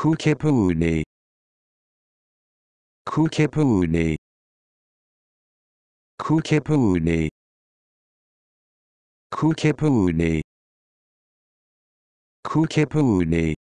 쿠케푸네쿠케푸네쿠케푸네쿠케푸네쿠케푸네